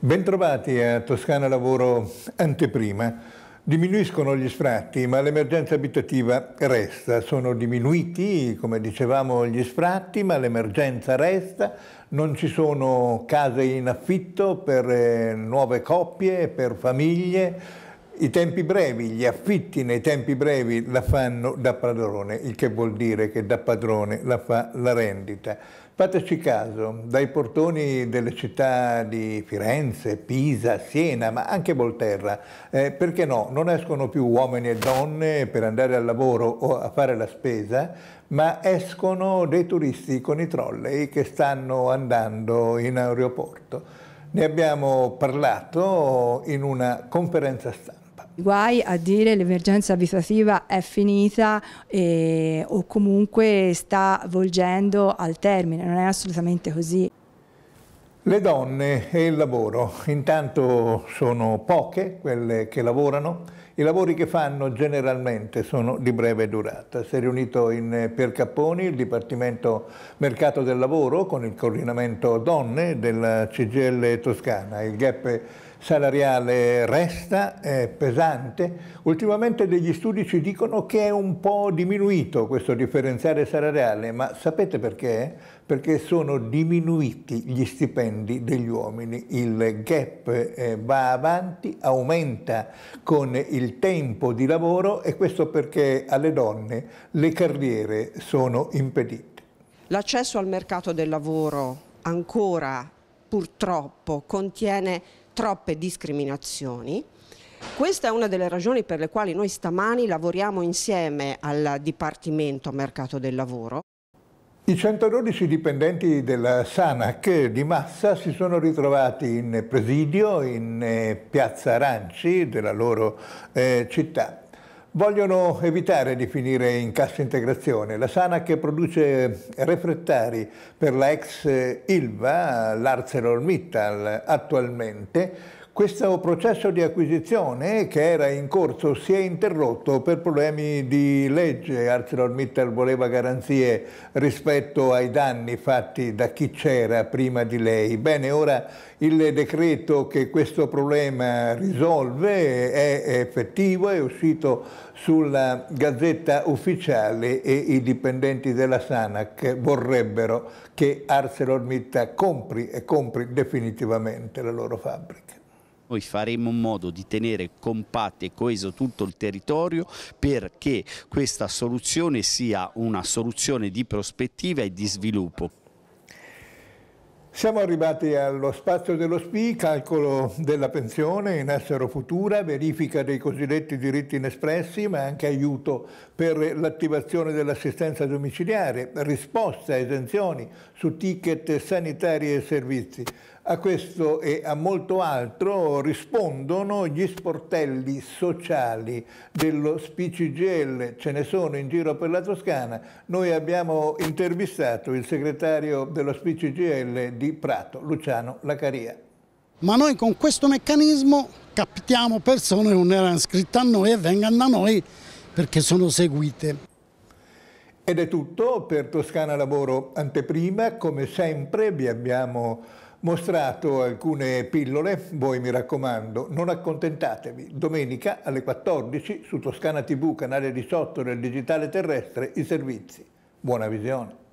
Bentrovati a Toscana Lavoro Anteprima. Diminuiscono gli sfratti, ma l'emergenza abitativa resta. Sono diminuiti, come dicevamo, gli sfratti, ma l'emergenza resta. Non ci sono case in affitto per eh, nuove coppie, per famiglie i tempi brevi, gli affitti nei tempi brevi la fanno da padrone, il che vuol dire che da padrone la fa la rendita. Fateci caso, dai portoni delle città di Firenze, Pisa, Siena, ma anche Volterra, eh, perché no, non escono più uomini e donne per andare al lavoro o a fare la spesa, ma escono dei turisti con i trolley che stanno andando in aeroporto. Ne abbiamo parlato in una conferenza stampa. Guai a dire l'emergenza abitativa è finita eh, o comunque sta volgendo al termine, non è assolutamente così. Le donne e il lavoro, intanto sono poche quelle che lavorano, i lavori che fanno generalmente sono di breve durata. Si è riunito in Piercapponi il Dipartimento Mercato del Lavoro con il coordinamento donne della CGL Toscana. Il GAP salariale resta eh, pesante. Ultimamente degli studi ci dicono che è un po' diminuito questo differenziale salariale, ma sapete perché? Perché sono diminuiti gli stipendi degli uomini. Il gap eh, va avanti, aumenta con il tempo di lavoro e questo perché alle donne le carriere sono impedite. L'accesso al mercato del lavoro ancora purtroppo contiene troppe discriminazioni. Questa è una delle ragioni per le quali noi stamani lavoriamo insieme al Dipartimento Mercato del Lavoro. I 112 dipendenti della Sanac di Massa si sono ritrovati in presidio in eh, piazza Aranci della loro eh, città vogliono evitare di finire in cassa integrazione. La Sana che produce refrettari per la ex Ilva, l'ArcelorMittal attualmente, questo processo di acquisizione che era in corso si è interrotto per problemi di legge. ArcelorMittal voleva garanzie rispetto ai danni fatti da chi c'era prima di lei. Bene, ora il decreto che questo problema risolve è effettivo, è uscito sulla Gazzetta Ufficiale e i dipendenti della Sanac vorrebbero che ArcelorMittal compri e compri definitivamente la loro fabbrica noi faremo in modo di tenere compatto e coeso tutto il territorio perché questa soluzione sia una soluzione di prospettiva e di sviluppo. Siamo arrivati allo spazio dello SPI, calcolo della pensione in essere futura, verifica dei cosiddetti diritti inespressi, ma anche aiuto per l'attivazione dell'assistenza domiciliare, risposta a esenzioni su ticket sanitari e servizi. A questo e a molto altro rispondono gli sportelli sociali dello SPICIGL, ce ne sono in giro per la Toscana. Noi abbiamo intervistato il segretario dello SPICIGL di Prato, Luciano Lacaria. Ma noi con questo meccanismo captiamo persone che non erano iscritte a noi e vengano da noi perché sono seguite. Ed è tutto per Toscana Lavoro Anteprima, come sempre vi abbiamo mostrato alcune pillole, voi mi raccomando, non accontentatevi. Domenica alle 14 su Toscana TV, canale 18 del Digitale Terrestre, i servizi. Buona visione.